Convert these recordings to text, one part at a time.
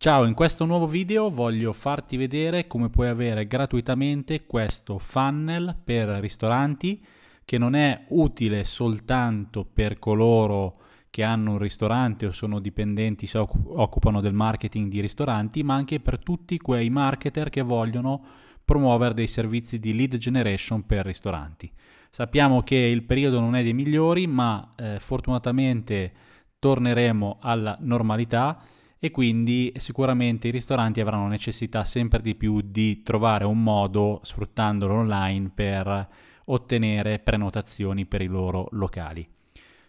Ciao, in questo nuovo video voglio farti vedere come puoi avere gratuitamente questo funnel per ristoranti che non è utile soltanto per coloro che hanno un ristorante o sono dipendenti, si occupano del marketing di ristoranti, ma anche per tutti quei marketer che vogliono promuovere dei servizi di lead generation per ristoranti. Sappiamo che il periodo non è dei migliori, ma eh, fortunatamente torneremo alla normalità e quindi sicuramente i ristoranti avranno necessità sempre di più di trovare un modo, sfruttandolo online, per ottenere prenotazioni per i loro locali.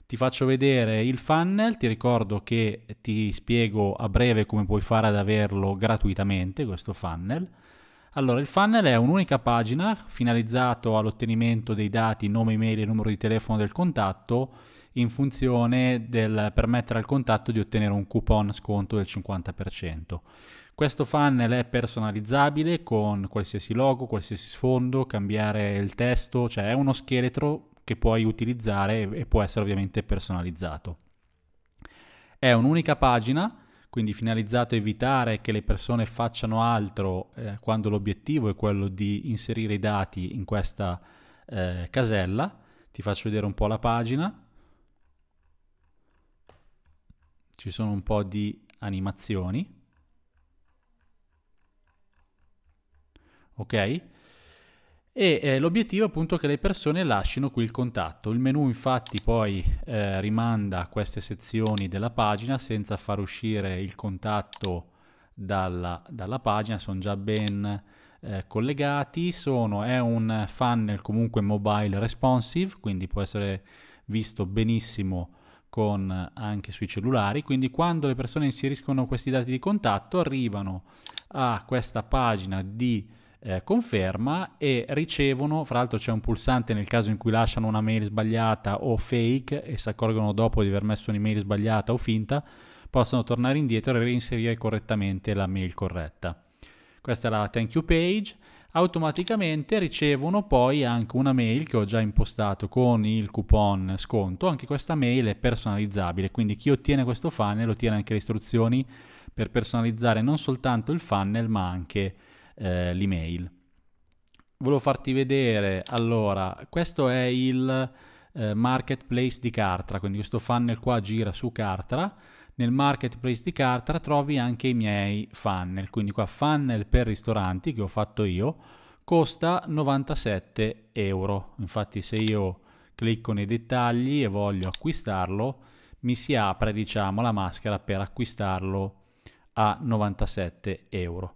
Ti faccio vedere il funnel, ti ricordo che ti spiego a breve come puoi fare ad averlo gratuitamente questo funnel. Allora, il funnel è un'unica pagina finalizzato all'ottenimento dei dati, nome, email e numero di telefono del contatto in funzione del permettere al contatto di ottenere un coupon sconto del 50%. Questo funnel è personalizzabile con qualsiasi logo, qualsiasi sfondo, cambiare il testo, cioè è uno scheletro che puoi utilizzare e può essere ovviamente personalizzato. È un'unica pagina, quindi finalizzato a evitare che le persone facciano altro eh, quando l'obiettivo è quello di inserire i dati in questa eh, casella. Ti faccio vedere un po' la pagina. ci sono un po' di animazioni. Ok? E eh, l'obiettivo è appunto che le persone lasciano qui il contatto. Il menu infatti poi eh, rimanda queste sezioni della pagina senza far uscire il contatto dalla, dalla pagina, sono già ben eh, collegati. Sono, è un funnel comunque mobile responsive, quindi può essere visto benissimo con, eh, anche sui cellulari, quindi quando le persone inseriscono questi dati di contatto arrivano a questa pagina di eh, conferma e ricevono, fra l'altro c'è un pulsante nel caso in cui lasciano una mail sbagliata o fake e si accorgono dopo di aver messo un'email sbagliata o finta, possono tornare indietro e reinserire correttamente la mail corretta. Questa è la thank you page automaticamente ricevono poi anche una mail che ho già impostato con il coupon sconto. Anche questa mail è personalizzabile, quindi chi ottiene questo funnel ottiene anche le istruzioni per personalizzare non soltanto il funnel ma anche eh, l'email. Volevo farti vedere, allora, questo è il eh, marketplace di Cartra, quindi questo funnel qua gira su Cartra nel marketplace di Cartra trovi anche i miei funnel, quindi qua funnel per ristoranti che ho fatto io, costa 97 euro, infatti se io clicco nei dettagli e voglio acquistarlo, mi si apre diciamo la maschera per acquistarlo a 97 euro.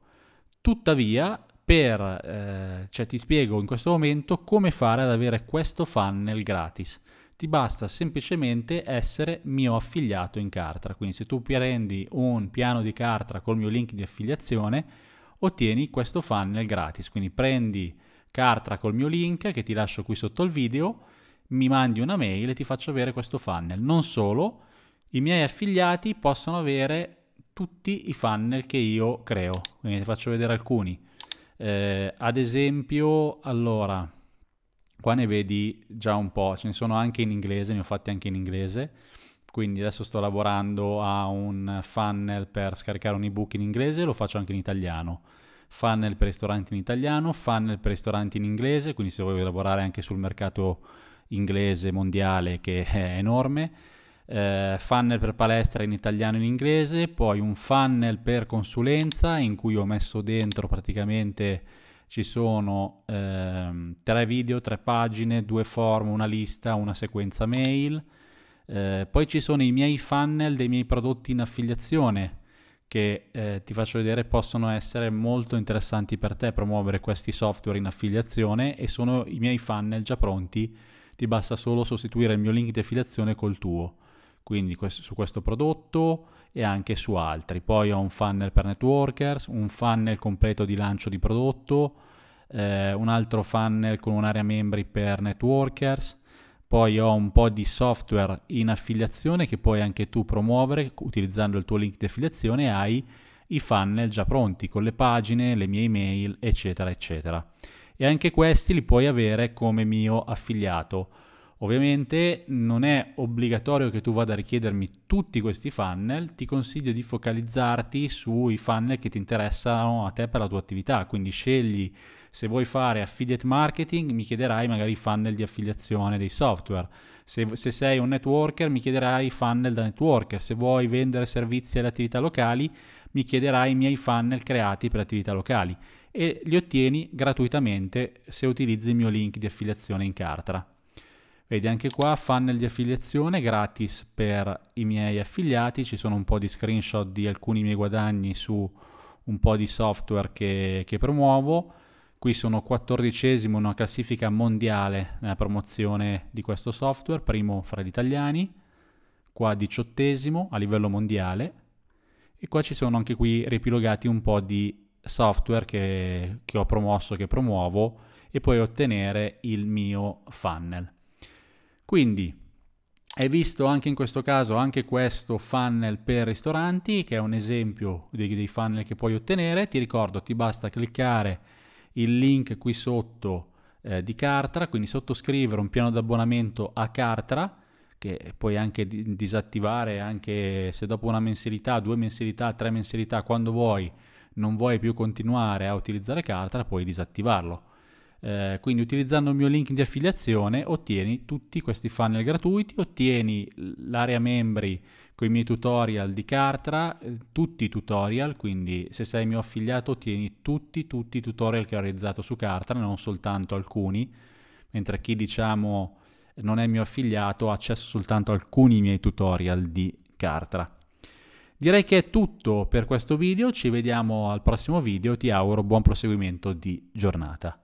Tuttavia, per, eh, cioè, ti spiego in questo momento come fare ad avere questo funnel gratis ti basta semplicemente essere mio affiliato in Cartra. Quindi se tu prendi un piano di Cartra col mio link di affiliazione, ottieni questo funnel gratis. Quindi prendi Cartra col mio link che ti lascio qui sotto il video, mi mandi una mail e ti faccio avere questo funnel. Non solo, i miei affiliati possono avere tutti i funnel che io creo. Quindi ne faccio vedere alcuni. Eh, ad esempio, allora Qua ne vedi già un po', ce ne sono anche in inglese, ne ho fatti anche in inglese. Quindi adesso sto lavorando a un funnel per scaricare un ebook in inglese, lo faccio anche in italiano. Funnel per ristoranti in italiano, funnel per ristoranti in inglese, quindi se voglio lavorare anche sul mercato inglese mondiale che è enorme, eh, funnel per palestra in italiano e in inglese, poi un funnel per consulenza in cui ho messo dentro praticamente ci sono ehm, tre video, tre pagine, due form, una lista, una sequenza mail. Eh, poi ci sono i miei funnel dei miei prodotti in affiliazione che eh, ti faccio vedere possono essere molto interessanti per te promuovere questi software in affiliazione e sono i miei funnel già pronti, ti basta solo sostituire il mio link di affiliazione col tuo quindi su questo prodotto e anche su altri. Poi ho un funnel per networkers, un funnel completo di lancio di prodotto, eh, un altro funnel con un'area membri per networkers, poi ho un po' di software in affiliazione che puoi anche tu promuovere utilizzando il tuo link di affiliazione e hai i funnel già pronti con le pagine, le mie email, eccetera, eccetera. E anche questi li puoi avere come mio affiliato Ovviamente non è obbligatorio che tu vada a richiedermi tutti questi funnel, ti consiglio di focalizzarti sui funnel che ti interessano a te per la tua attività, quindi scegli se vuoi fare affiliate marketing mi chiederai magari funnel di affiliazione dei software, se, se sei un networker mi chiederai funnel da networker, se vuoi vendere servizi alle attività locali mi chiederai i miei funnel creati per attività locali e li ottieni gratuitamente se utilizzi il mio link di affiliazione in Cartra. Vedi anche qua funnel di affiliazione gratis per i miei affiliati, ci sono un po' di screenshot di alcuni miei guadagni su un po' di software che, che promuovo. Qui sono quattordicesimo in una classifica mondiale nella promozione di questo software, primo fra gli italiani, qua diciottesimo a livello mondiale e qua ci sono anche qui ripilogati un po' di software che, che ho promosso, che promuovo e poi ottenere il mio funnel. Quindi è visto anche in questo caso anche questo funnel per ristoranti che è un esempio dei, dei funnel che puoi ottenere. Ti ricordo, ti basta cliccare il link qui sotto eh, di Cartra, quindi sottoscrivere un piano d'abbonamento a Cartra che puoi anche disattivare anche se dopo una mensilità, due mensilità, tre mensilità, quando vuoi non vuoi più continuare a utilizzare Cartra, puoi disattivarlo. Eh, quindi utilizzando il mio link di affiliazione ottieni tutti questi funnel gratuiti, ottieni l'area membri con i miei tutorial di Cartra, eh, tutti i tutorial, quindi se sei mio affiliato ottieni tutti, tutti i tutorial che ho realizzato su Cartra, non soltanto alcuni, mentre chi diciamo non è mio affiliato ha accesso soltanto a alcuni miei tutorial di Cartra. Direi che è tutto per questo video, ci vediamo al prossimo video, ti auguro buon proseguimento di giornata.